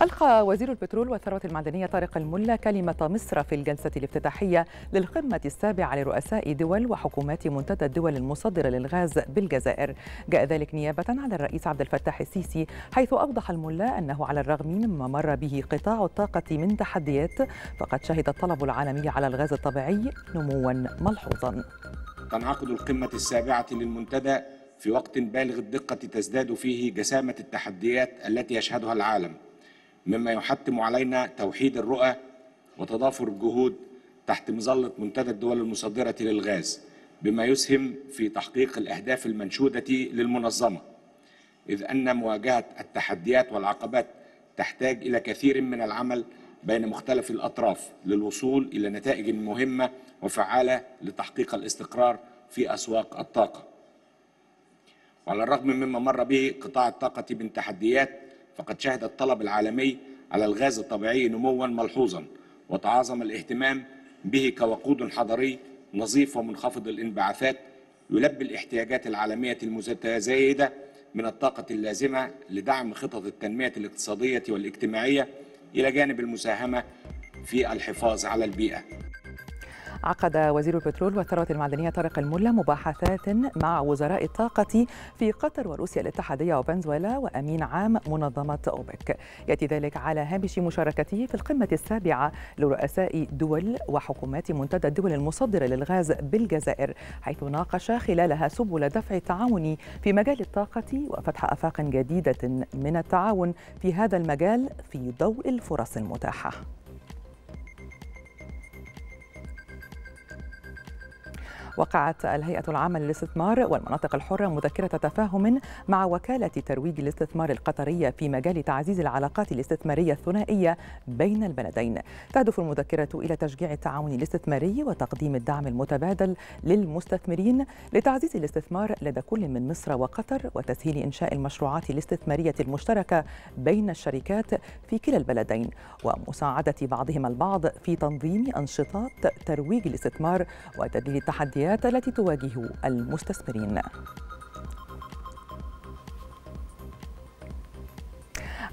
ألقى وزير البترول والثروة المعدنية طارق الملا كلمة مصر في الجلسة الافتتاحية للقمة السابعة لرؤساء دول وحكومات منتدى الدول المصدرة للغاز بالجزائر جاء ذلك نيابة على الرئيس عبد الفتاح السيسي حيث أوضح الملا أنه على الرغم مما مر به قطاع الطاقة من تحديات فقد شهد الطلب العالمي على الغاز الطبيعي نموا ملحوظا تنعقد القمة السابعة للمنتدى في وقت بالغ الدقة تزداد فيه جسامة التحديات التي يشهدها العالم مما يحتم علينا توحيد الرؤى وتضافر الجهود تحت مظلة منتدى الدول المصدرة للغاز بما يسهم في تحقيق الأهداف المنشودة للمنظمة إذ أن مواجهة التحديات والعقبات تحتاج إلى كثير من العمل بين مختلف الأطراف للوصول إلى نتائج مهمة وفعالة لتحقيق الاستقرار في أسواق الطاقة وعلى الرغم مما مر به قطاع الطاقة من تحديات فقد شهد الطلب العالمي على الغاز الطبيعي نموا ملحوظا وتعاظم الاهتمام به كوقود حضري نظيف ومنخفض الانبعاثات يلبي الاحتياجات العالمية المتزايدة من الطاقة اللازمة لدعم خطط التنمية الاقتصادية والاجتماعية إلى جانب المساهمة في الحفاظ على البيئة عقد وزير البترول والثروة المعدنية طارق الملا مباحثات مع وزراء الطاقة في قطر وروسيا الاتحادية وفنزويلا وأمين عام منظمة أوبك يأتي ذلك على هامش مشاركته في القمة السابعة لرؤساء دول وحكومات منتدى الدول المصدرة للغاز بالجزائر حيث ناقش خلالها سبل دفع التعاون في مجال الطاقة وفتح آفاق جديدة من التعاون في هذا المجال في ضوء الفرص المتاحة وقعت الهيئة العامة للاستثمار والمناطق الحرة مذكرة تفاهم مع وكالة ترويج الاستثمار القطرية في مجال تعزيز العلاقات الاستثمارية الثنائية بين البلدين تهدف المذكرة إلى تشجيع التعاون الاستثماري وتقديم الدعم المتبادل للمستثمرين لتعزيز الاستثمار لدى كل من مصر وقطر وتسهيل إنشاء المشروعات الاستثمارية المشتركة بين الشركات في كلا البلدين ومساعدة بعضهما البعض في تنظيم أنشطات ترويج الاستثمار وتدليل التحديات التحديات التي تواجه المستثمرين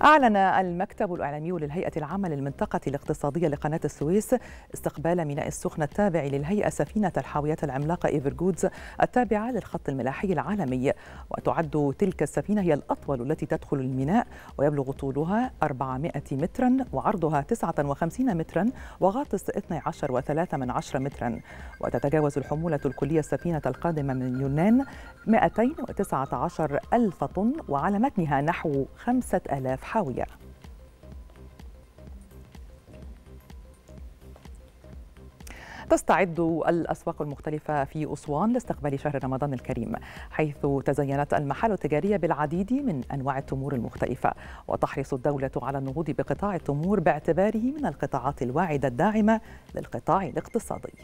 أعلن المكتب الإعلامي للهيئة العامة للمنطقة الاقتصادية لقناة السويس استقبال ميناء السخنة التابع للهيئة سفينة الحاويات العملاقة إيفرجودز التابعة للخط الملاحي العالمي وتعد تلك السفينة هي الأطول التي تدخل الميناء ويبلغ طولها 400 مترا وعرضها 59 مترا وغاطس 12 و من عشر مترا وتتجاوز الحمولة الكلية السفينة القادمة من يونان 219 ألف طن وعلى متنها نحو 5000 حمل الحاوية تستعد الأسواق المختلفة في أسوان لاستقبال شهر رمضان الكريم حيث تزينت المحال التجارية بالعديد من أنواع التمور المختلفة وتحرص الدولة على النهوض بقطاع التمور باعتباره من القطاعات الواعدة الداعمة للقطاع الاقتصادي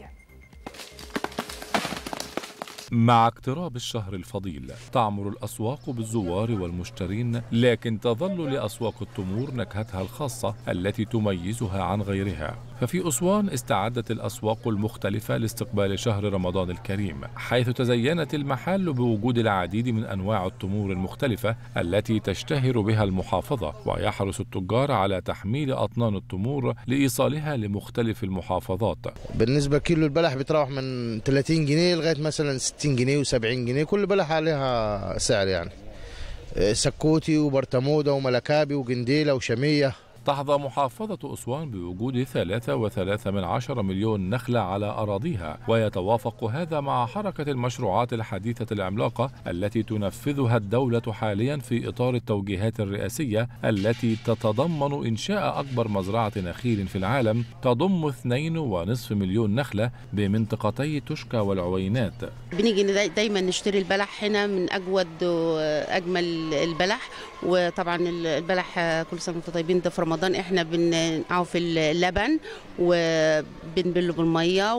مع اقتراب الشهر الفضيل تعمر الأسواق بالزوار والمشترين لكن تظل لأسواق التمور نكهتها الخاصة التي تميزها عن غيرها ففي أسوان استعدت الأسواق المختلفة لاستقبال شهر رمضان الكريم حيث تزينت المحال بوجود العديد من أنواع التمور المختلفة التي تشتهر بها المحافظة ويحرص التجار على تحميل أطنان التمور لإيصالها لمختلف المحافظات بالنسبة كيلو البلح بتراوح من 30 جنيه لغاية مثلا 60 جنيه و70 جنيه كل بلح عليها سعر يعني آه، سكوتي وبرتمودة وملكابي وجنديلة وشمية تحظى محافظة أسوان بوجود 3.3 مليون نخلة على أراضيها ويتوافق هذا مع حركة المشروعات الحديثة العملاقة التي تنفذها الدولة حاليا في إطار التوجيهات الرئاسية التي تتضمن إنشاء أكبر مزرعة نخيل في العالم تضم 2.5 مليون نخلة بمنطقتي تشكى والعوينات بنيجي دايما نشتري البلح هنا من أجود وأجمل البلح وطبعا البلح كل سنة وانتم طيبين ده رمضان احنا بنقعه في اللبن وبنبله بالميه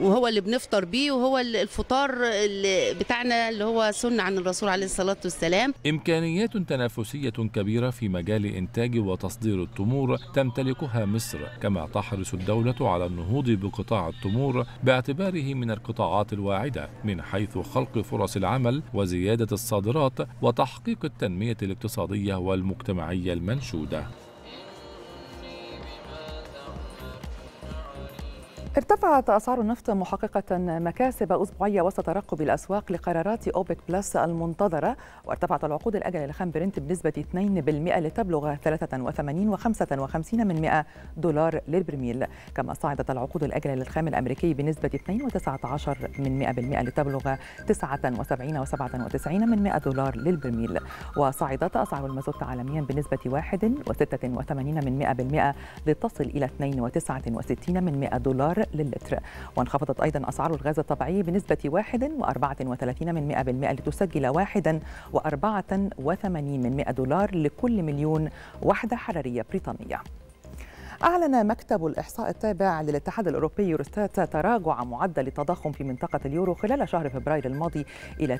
وهو اللي بنفطر بيه وهو الفطار اللي بتاعنا اللي هو سنة عن الرسول عليه الصلاة والسلام إمكانيات تنافسية كبيرة في مجال إنتاج وتصدير التمور تمتلكها مصر كما تحرص الدولة على النهوض بقطاع التمور باعتباره من القطاعات الواعدة من حيث خلق فرص العمل وزيادة الصادرات وتحقيق التنمية الاقتصادية والمجتمعية المنشودة ارتفعت أسعار النفط محققة مكاسب أسبوعية وسط ترقب الأسواق لقرارات أوبك بلس المنتظرة وارتفعت العقود الأجل لخام برنت بنسبة 2% لتبلغ 83 و55 من 100 دولار للبرميل كما صعدت العقود الأجل للخام الأمريكي بنسبة 2.19 من 100% لتبلغ 79 و97 من 100 دولار للبرميل وصعدت أسعار المازوت عالميا بنسبة 1.86 من 100% لتصل إلى 2.69 من 100 دولار للتر وانخفضت أيضا أسعار الغاز الطبيعي بنسبة 1.34% لتسجل 1.84 دولار لكل مليون وحدة حرارية بريطانية أعلن مكتب الإحصاء التابع للاتحاد الأوروبي يوروستات تراجع معدل التضخم في منطقة اليورو خلال شهر فبراير الماضي إلى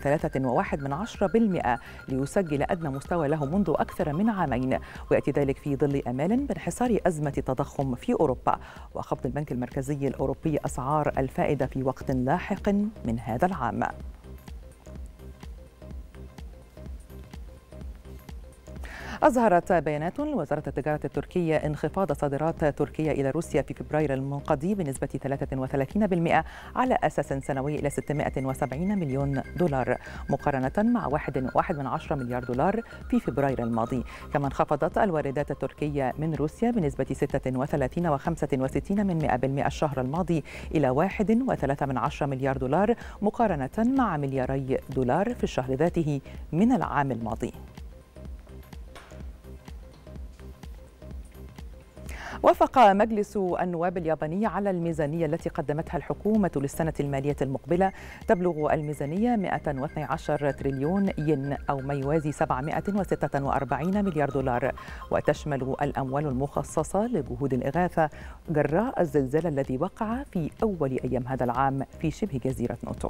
3.1% ليسجل أدنى مستوى له منذ أكثر من عامين ويأتي ذلك في ظل أمال بانحسار أزمة التضخم في أوروبا وخفض البنك المركزي الأوروبي أسعار الفائدة في وقت لاحق من هذا العام أظهرت بيانات لوزارة التجارة التركية انخفاض صادرات تركيا إلى روسيا في فبراير المنقضي بنسبة 33% على أساس سنوي إلى 670 مليون دولار مقارنة مع 1.1 مليار دولار في فبراير الماضي كما انخفضت الواردات التركية من روسيا بنسبة 36 و65 من الشهر الماضي إلى 1.3 مليار دولار مقارنة مع ملياري دولار في الشهر ذاته من العام الماضي وافق مجلس النواب الياباني على الميزانية التي قدمتها الحكومة للسنة المالية المقبلة تبلغ الميزانية 112 تريليون ين أو ما يوازي 746 مليار دولار وتشمل الأموال المخصصة لجهود الإغاثة جراء الزلزال الذي وقع في أول أيام هذا العام في شبه جزيرة نوتو